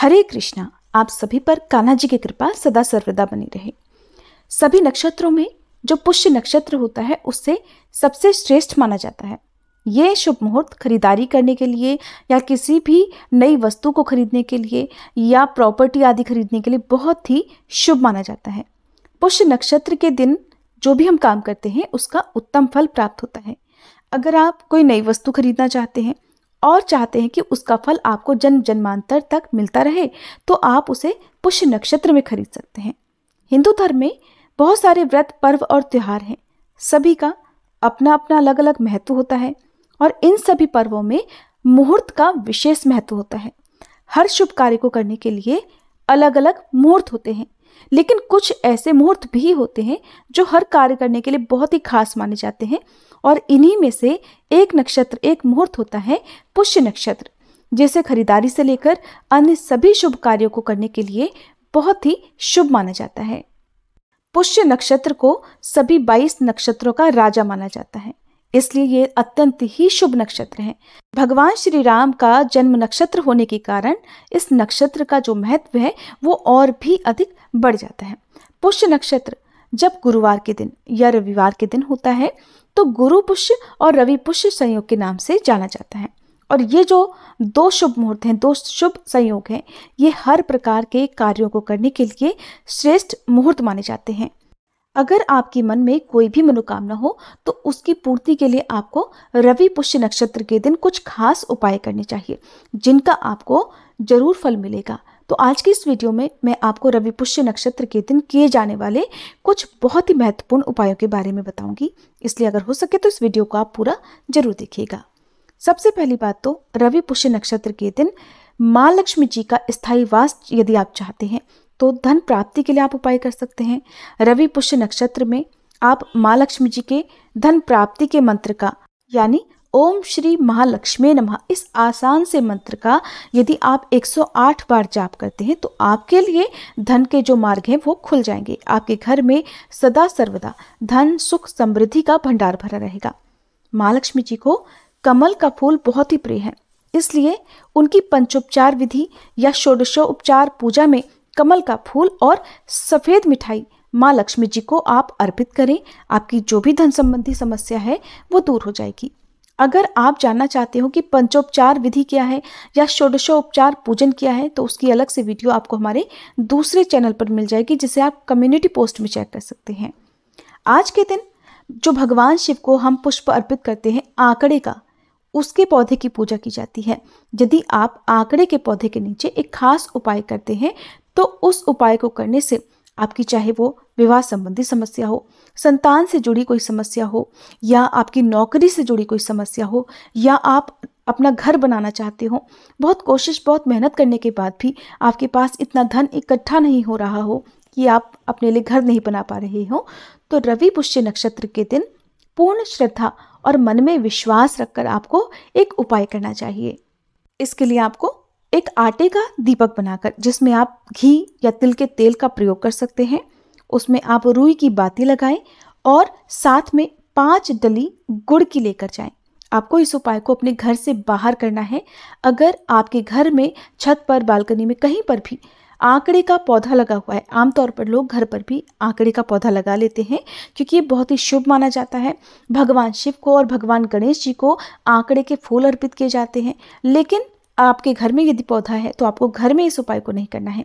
हरे कृष्णा आप सभी पर कान्हा जी की कृपा सदा सर्वदा बनी रहे सभी नक्षत्रों में जो पुष्य नक्षत्र होता है उससे सबसे श्रेष्ठ माना जाता है ये शुभ मुहूर्त खरीदारी करने के लिए या किसी भी नई वस्तु को खरीदने के लिए या प्रॉपर्टी आदि खरीदने के लिए बहुत ही शुभ माना जाता है पुष्य नक्षत्र के दिन जो भी हम काम करते हैं उसका उत्तम फल प्राप्त होता है अगर आप कोई नई वस्तु खरीदना चाहते हैं और चाहते हैं कि उसका फल आपको जन्म जन्मांतर तक मिलता रहे तो आप उसे पुष्य नक्षत्र में खरीद सकते हैं हिंदू धर्म में बहुत सारे व्रत पर्व और त्यौहार हैं सभी का अपना अपना अलग अलग महत्व होता है और इन सभी पर्वों में मुहूर्त का विशेष महत्व होता है हर शुभ कार्य को करने के लिए अलग अलग मुहूर्त होते हैं लेकिन कुछ ऐसे मुहूर्त भी होते हैं जो हर कार्य करने के लिए बहुत ही खास माने जाते हैं और इन्हीं में से एक नक्षत्र एक मुहूर्त होता है पुष्य नक्षत्र जिसे खरीदारी से लेकर अन्य सभी शुभ कार्यों को करने के लिए बहुत ही शुभ माना जाता है पुष्य नक्षत्र को सभी 22 नक्षत्रों का राजा माना जाता है इसलिए ये अत्यंत ही शुभ नक्षत्र हैं भगवान श्री राम का जन्म नक्षत्र होने के कारण इस नक्षत्र का जो महत्व है वो और भी अधिक बढ़ जाता है पुष्य नक्षत्र जब गुरुवार के दिन या रविवार के दिन होता है तो गुरु पुष्य और रवि पुष्य संयोग के नाम से जाना जाता है और ये जो दो शुभ मुहूर्त हैं दो शुभ संयोग हैं ये हर प्रकार के कार्यों को करने के लिए श्रेष्ठ मुहूर्त माने जाते हैं अगर आपके मन में कोई भी मनोकामना हो तो उसकी पूर्ति के लिए आपको रवि पुष्य नक्षत्र के दिन कुछ खास उपाय करने चाहिए जिनका आपको जरूर फल मिलेगा तो आज की इस वीडियो में मैं आपको रवि पुष्य नक्षत्र के दिन किए जाने वाले कुछ बहुत ही महत्वपूर्ण उपायों के बारे में बताऊंगी इसलिए अगर हो सके तो इस वीडियो को आप पूरा जरूर देखिएगा सबसे पहली बात तो रवि पुष्य नक्षत्र के दिन माँ लक्ष्मी जी का स्थायी वास यदि आप चाहते हैं तो धन प्राप्ति के लिए आप उपाय कर सकते हैं रवि पुष्य नक्षत्र में आप माँ लक्ष्मी जी के धन प्राप्ति के मंत्र का यानी ओम श्री महालक्ष्मी नमः इस आसान से मंत्र का यदि आप 108 बार जाप करते हैं तो आपके लिए धन के जो मार्ग हैं वो खुल जाएंगे आपके घर में सदा सर्वदा धन सुख समृद्धि का भंडार भरा रहेगा महालक्ष्मी जी को कमल का फूल बहुत ही प्रिय है इसलिए उनकी पंचोपचार विधि या षोडशोपचार पूजा में कमल का फूल और सफ़ेद मिठाई माँ लक्ष्मी जी को आप अर्पित करें आपकी जो भी धन संबंधी समस्या है वो दूर हो जाएगी अगर आप जानना चाहते हो कि पंचोपचार विधि क्या है या षोडशोपचार पूजन क्या है तो उसकी अलग से वीडियो आपको हमारे दूसरे चैनल पर मिल जाएगी जिसे आप कम्युनिटी पोस्ट में चेक कर सकते हैं आज के दिन जो भगवान शिव को हम पुष्प अर्पित करते हैं आंकड़े का उसके पौधे की पूजा की जाती है यदि आप आंकड़े के पौधे के नीचे एक खास उपाय करते हैं तो उस उपाय को करने से आपकी चाहे वो विवाह संबंधी समस्या हो संतान से जुड़ी कोई समस्या हो या आपकी नौकरी से जुड़ी कोई समस्या हो या आप अपना घर बनाना चाहते हो बहुत कोशिश बहुत मेहनत करने के बाद भी आपके पास इतना धन इकट्ठा नहीं हो रहा हो कि आप अपने लिए घर नहीं बना पा रहे हो तो रवि पुष्य नक्षत्र के दिन पूर्ण श्रद्धा और मन में विश्वास रखकर आपको एक उपाय करना चाहिए इसके लिए आपको एक आटे का दीपक बनाकर जिसमें आप घी या तिल के तेल का प्रयोग कर सकते हैं उसमें आप रुई की बाती लगाएं और साथ में पांच डली गुड़ की लेकर जाएं। आपको इस उपाय को अपने घर से बाहर करना है अगर आपके घर में छत पर बालकनी में कहीं पर भी आंकड़े का पौधा लगा हुआ है आमतौर पर लोग घर पर भी आंकड़े का पौधा लगा लेते हैं क्योंकि ये बहुत ही शुभ माना जाता है भगवान शिव को और भगवान गणेश जी को आंकड़े के फूल अर्पित किए जाते हैं लेकिन आपके घर में यदि पौधा है तो आपको घर में इस उपाय को नहीं करना है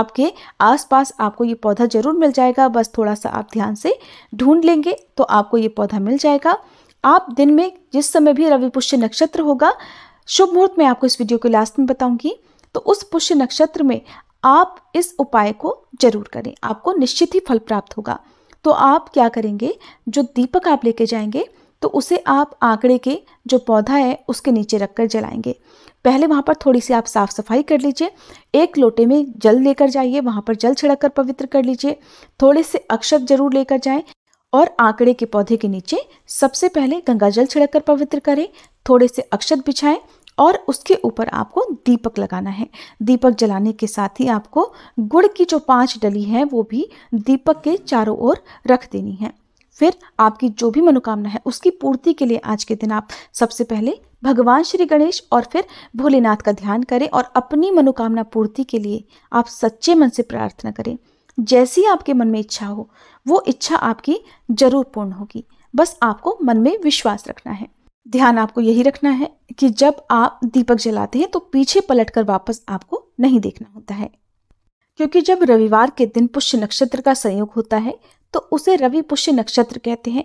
आपके आसपास आपको ये पौधा ज़रूर मिल जाएगा बस थोड़ा सा आप ध्यान से ढूंढ लेंगे तो आपको ये पौधा मिल जाएगा आप दिन में जिस समय भी रवि पुष्य नक्षत्र होगा शुभ मुहूर्त में आपको इस वीडियो के लास्ट में बताऊंगी तो उस पुष्य नक्षत्र में आप इस उपाय को जरूर करें आपको निश्चित ही फल प्राप्त होगा तो आप क्या करेंगे जो दीपक आप लेके जाएंगे तो उसे आप आंकड़े के जो पौधा है उसके नीचे रखकर जलाएंगे पहले वहाँ पर थोड़ी सी आप साफ़ सफाई कर लीजिए एक लोटे में जल लेकर जाइए वहाँ पर जल छिड़क कर पवित्र कर लीजिए थोड़े से अक्षत जरूर लेकर जाएं और आंकड़े के पौधे के नीचे सबसे पहले गंगा जल छिड़क कर पवित्र करें थोड़े से अक्षत बिछाएं और उसके ऊपर आपको दीपक लगाना है दीपक जलाने के साथ ही आपको गुड़ की जो पांच डली है वो भी दीपक के चारों ओर रख देनी है फिर आपकी जो भी मनोकामना है उसकी पूर्ति के लिए आज के दिन आप सबसे पहले भगवान श्री गणेश और फिर भोलेनाथ का ध्यान करें और अपनी मनोकामना पूर्ति के लिए आप सच्चे मन से प्रार्थना करें जैसी आपके मन में इच्छा हो वो इच्छा आपकी जरूर पूर्ण होगी बस आपको मन में विश्वास रखना है ध्यान आपको यही रखना है कि जब आप दीपक जलाते हैं तो पीछे पलट कर वापस आपको नहीं देखना होता है क्योंकि जब रविवार के दिन पुष्य नक्षत्र का संयोग होता है तो उसे रवि पुष्य नक्षत्र कहते हैं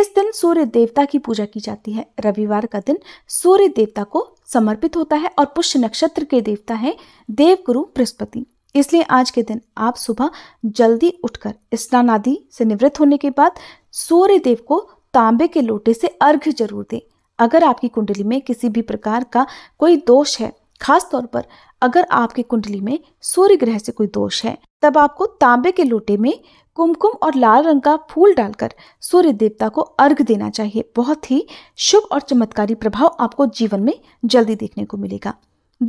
इस दिन सूर्य देवता की पूजा की जाती है रविवार का दिन सूर्य देवता को समर्पित होता है और पुष्य नक्षत्र के देवता देव देवगुरु बृहस्पति इसलिए आज के दिन आप सुबह जल्दी उठकर स्नान आदि से निवृत्त होने के बाद सूर्य देव को तांबे के लोटे से अर्घ्य जरूर दें अगर आपकी कुंडली में किसी भी प्रकार का कोई दोष है खास तौर पर अगर आपकी कुंडली में सूर्य ग्रह से कोई दोष है तब आपको तांबे के लोटे में कुमकुम और लाल रंग का फूल डालकर सूर्य देवता को अर्घ देना चाहिए बहुत ही शुभ और चमत्कारी प्रभाव आपको जीवन में जल्दी देखने को मिलेगा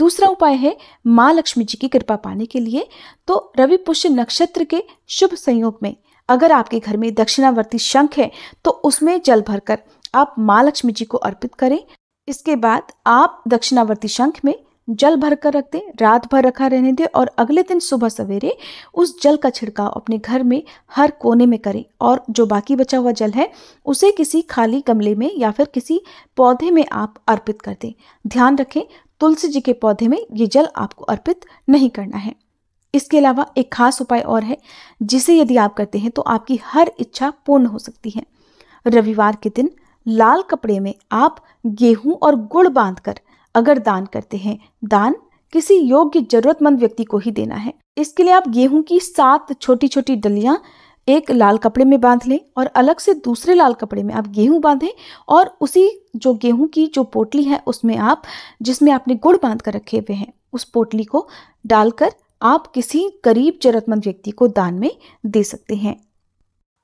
दूसरा उपाय है माँ लक्ष्मी जी की कृपा पाने के लिए तो रवि पुष्य नक्षत्र के शुभ संयोग में अगर आपके घर में दक्षिणावर्ती शंख है तो उसमें जल भरकर आप माँ लक्ष्मी जी को अर्पित करें इसके बाद आप दक्षिणावर्ती शंख में जल भर कर रख दें रात भर रखा रहने दें और अगले दिन सुबह सवेरे उस जल का छिड़काव अपने घर में हर कोने में करें और जो बाकी बचा हुआ जल है उसे किसी खाली गमले में या फिर किसी पौधे में आप अर्पित कर दें ध्यान रखें तुलसी जी के पौधे में ये जल आपको अर्पित नहीं करना है इसके अलावा एक खास उपाय और है जिसे यदि आप करते हैं तो आपकी हर इच्छा पूर्ण हो सकती है रविवार के दिन लाल कपड़े में आप गेहूं और गुड़ बांधकर अगर दान करते हैं दान किसी योग्य जरूरतमंद व्यक्ति को ही देना है इसके लिए आप गेहूं की सात छोटी छोटी डलियां एक लाल कपड़े में बांध लें और अलग से दूसरे लाल कपड़े में आप गेहूं बांधें और उसी जो गेहूं की जो पोटली है उसमें आप जिसमें आपने गुड़ बांध कर रखे हुए हैं उस पोटली को डालकर आप किसी गरीब जरूरतमंद व्यक्ति को दान में दे सकते हैं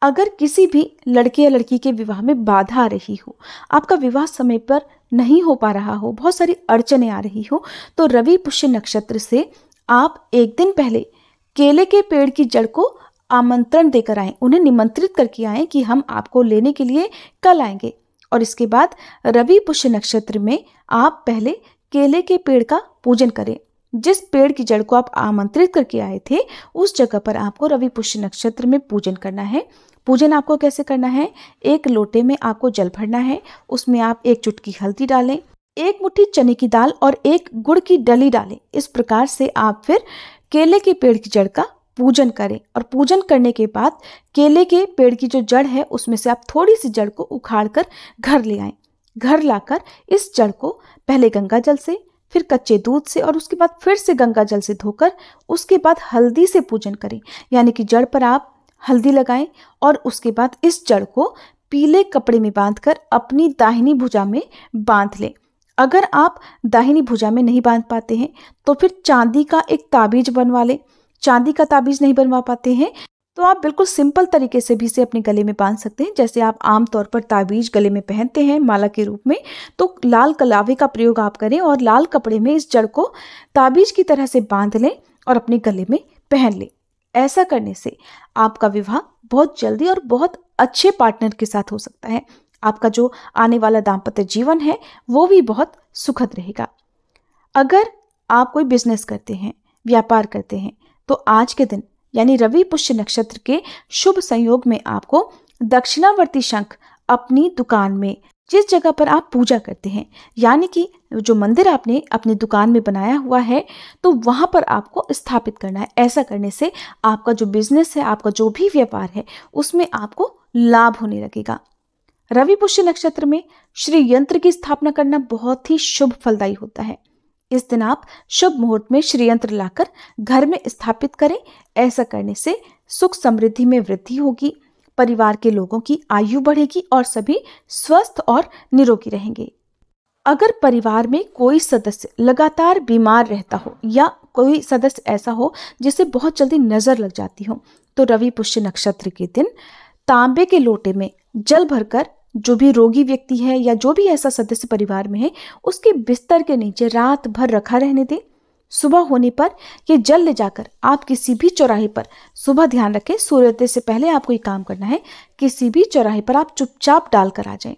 अगर किसी भी लड़के या लड़की के विवाह में बाधा आ रही हो आपका विवाह समय पर नहीं हो पा रहा हो बहुत सारी अड़चने आ रही हो तो रवि पुष्य नक्षत्र से आप एक दिन पहले केले के पेड़ की जड़ को आमंत्रण देकर आए उन्हें निमंत्रित करके आएँ कि हम आपको लेने के लिए कल आएंगे और इसके बाद रवि पुष्य नक्षत्र में आप पहले केले के पेड़ का पूजन करें जिस पेड़ की जड़ को आप आमंत्रित करके आए थे उस जगह पर आपको रवि पुष्य नक्षत्र में पूजन करना है पूजन आपको कैसे करना है एक लोटे में आपको जल भरना है उसमें आप एक चुटकी हल्दी डालें एक मुट्ठी चने की दाल और एक गुड़ की डली डालें इस प्रकार से आप फिर केले के पेड़ की जड़ का पूजन करें और पूजन करने के बाद केले के पेड़ की जो जड़ है उसमें से आप थोड़ी सी जड़ को उखाड़ कर घर ले आए घर लाकर इस जड़ को पहले गंगा जल से फिर कच्चे दूध से और उसके बाद फिर से गंगा जल से धोकर उसके बाद हल्दी से पूजन करें यानी कि जड़ पर आप हल्दी लगाएं और उसके बाद इस जड़ को पीले कपड़े में बांधकर अपनी दाहिनी भुजा में बांध लें अगर आप दाहिनी भुजा में नहीं बांध पाते हैं तो फिर चांदी का एक ताबीज बनवा लें चांदी का ताबीज नहीं बनवा पाते हैं तो आप बिल्कुल सिंपल तरीके से भी इसे अपने गले में बांध सकते हैं जैसे आप आमतौर पर ताबीज गले में पहनते हैं माला के रूप में तो लाल कलावे का प्रयोग आप करें और लाल कपड़े में इस जड़ को ताबीज की तरह से बांध लें और अपने गले में पहन लें ऐसा करने से आपका विवाह बहुत जल्दी और बहुत अच्छे पार्टनर के साथ हो सकता है आपका जो आने वाला दाम्पत्य जीवन है वो भी बहुत सुखद रहेगा अगर आप कोई बिजनेस करते हैं व्यापार करते हैं तो आज के दिन यानी रवि पुष्य नक्षत्र के शुभ संयोग में आपको दक्षिणावर्ती शंख अपनी दुकान में जिस जगह पर आप पूजा करते हैं यानी कि जो मंदिर आपने अपनी दुकान में बनाया हुआ है तो वहाँ पर आपको स्थापित करना है ऐसा करने से आपका जो बिजनेस है आपका जो भी व्यापार है उसमें आपको लाभ होने लगेगा रवि पुष्य नक्षत्र में श्री यंत्र की स्थापना करना बहुत ही शुभ फलदायी होता है इस दिन आप शुभ मुहूर्त में श्रीयंत्र लाकर घर में स्थापित करें ऐसा करने से सुख समृद्धि में वृद्धि होगी परिवार के लोगों की आयु बढ़ेगी और सभी स्वस्थ और निरोगी रहेंगे अगर परिवार में कोई सदस्य लगातार बीमार रहता हो या कोई सदस्य ऐसा हो जिसे बहुत जल्दी नज़र लग जाती हो तो रवि पुष्य नक्षत्र के दिन तांबे के लोटे में जल भरकर जो भी रोगी व्यक्ति है या जो भी ऐसा सदस्य परिवार में है उसके बिस्तर के नीचे रात भर रखा रहने दें सुबह होने पर ये जल ले जाकर आप किसी भी चौराहे पर सुबह ध्यान रखें सूर्योदय से पहले आपको ये काम करना है किसी भी चौराहे पर आप चुपचाप डालकर आ जाएं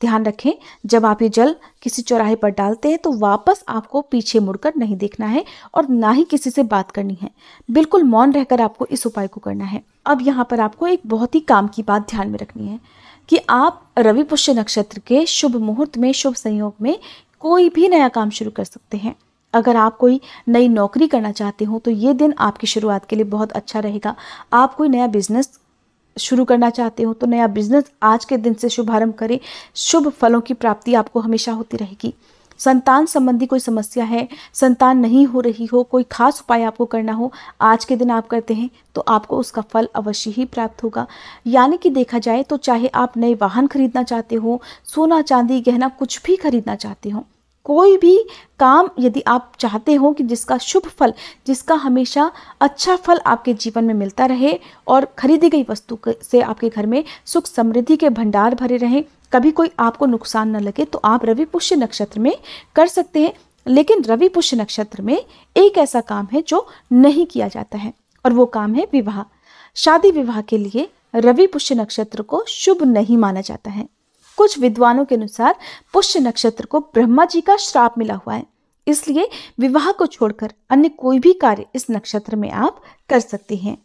ध्यान रखें जब आप ये जल किसी चौराहे पर डालते हैं तो वापस आपको पीछे मुड़कर नहीं देखना है और ना ही किसी से बात करनी है बिल्कुल मौन रहकर आपको इस उपाय को करना है अब यहाँ पर आपको एक बहुत ही काम की बात ध्यान में रखनी है कि आप रवि पुष्य नक्षत्र के शुभ मुहूर्त में शुभ संयोग में कोई भी नया काम शुरू कर सकते हैं अगर आप कोई नई नौकरी करना चाहते हो तो ये दिन आपकी शुरुआत के लिए बहुत अच्छा रहेगा आप कोई नया बिजनेस शुरू करना चाहते हो तो नया बिजनेस आज के दिन से शुभारंभ करें शुभ फलों की प्राप्ति आपको हमेशा होती रहेगी संतान संबंधी कोई समस्या है संतान नहीं हो रही हो कोई खास उपाय आपको करना हो आज के दिन आप करते हैं तो आपको उसका फल अवश्य ही प्राप्त होगा यानी कि देखा जाए तो चाहे आप नए वाहन खरीदना चाहते हो सोना चांदी गहना कुछ भी खरीदना चाहते हो कोई भी काम यदि आप चाहते हो कि जिसका शुभ फल जिसका हमेशा अच्छा फल आपके जीवन में मिलता रहे और खरीदी गई वस्तु से आपके घर में सुख समृद्धि के भंडार भरे रहें कभी कोई आपको नुकसान न लगे तो आप रवि पुष्य नक्षत्र में कर सकते हैं लेकिन रवि पुष्य नक्षत्र में एक ऐसा काम है जो नहीं किया जाता है और वो काम है विवाह शादी विवाह के लिए रवि पुष्य नक्षत्र को शुभ नहीं माना जाता है कुछ विद्वानों के अनुसार पुष्य नक्षत्र को ब्रह्मा जी का श्राप मिला हुआ है इसलिए विवाह को छोड़कर अन्य कोई भी कार्य इस नक्षत्र में आप कर सकते हैं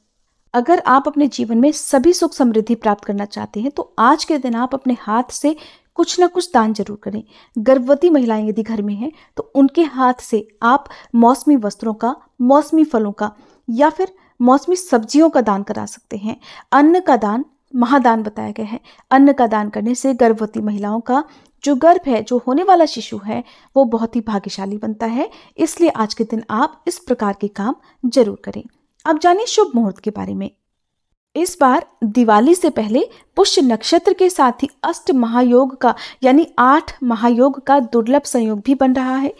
अगर आप अपने जीवन में सभी सुख समृद्धि प्राप्त करना चाहते हैं तो आज के दिन आप अपने हाथ से कुछ ना कुछ दान जरूर करें गर्भवती महिलाएं यदि घर में हैं तो उनके हाथ से आप मौसमी वस्त्रों का मौसमी फलों का या फिर मौसमी सब्जियों का दान करा सकते हैं अन्न का दान महादान बताया गया है अन्न का दान करने से गर्भवती महिलाओं का जो गर्भ है जो होने वाला शिशु है वो बहुत ही भाग्यशाली बनता है इसलिए आज के दिन आप इस प्रकार के काम जरूर करें अब जानिए शुभ मुहूर्त के बारे में इस बार दिवाली से पहले पुष्य नक्षत्र के साथ ही अष्ट महायोग का यानी आठ महायोग का दुर्लभ संयोग भी बन रहा है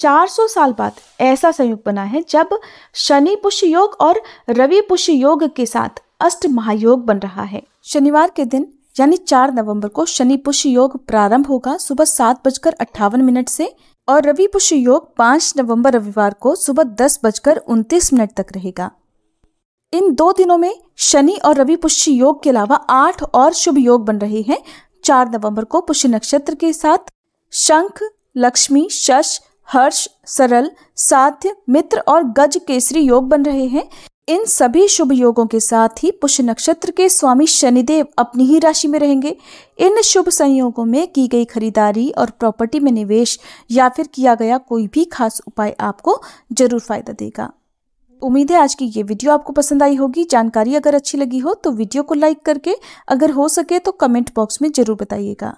400 साल बाद ऐसा संयोग बना है जब शनि पुष्य योग और रवि पुष्य योग के साथ अष्ट महायोग बन रहा है शनिवार के दिन यानी 4 नवंबर को शनि पुष्य योग प्रारंभ होगा सुबह सात बजकर अट्ठावन मिनट से और रवि पुष्य योग 5 नवंबर रविवार को सुबह दस बजकर उनतीस मिनट तक रहेगा इन दो दिनों में शनि और रवि पुष्य योग के अलावा आठ और शुभ योग बन रहे हैं चार नवंबर को पुष्य नक्षत्र के साथ शंख लक्ष्मी शश हर्ष सरल साध्य मित्र और गज केसरी योग बन रहे हैं इन सभी शुभ योगों के साथ ही पुष्य नक्षत्र के स्वामी शनिदेव अपनी ही राशि में रहेंगे इन शुभ संयोगों में की गई खरीदारी और प्रॉपर्टी में निवेश या फिर किया गया कोई भी खास उपाय आपको जरूर फायदा देगा उम्मीद है आज की ये वीडियो आपको पसंद आई होगी जानकारी अगर अच्छी लगी हो तो वीडियो को लाइक करके अगर हो सके तो कमेंट बॉक्स में ज़रूर बताइएगा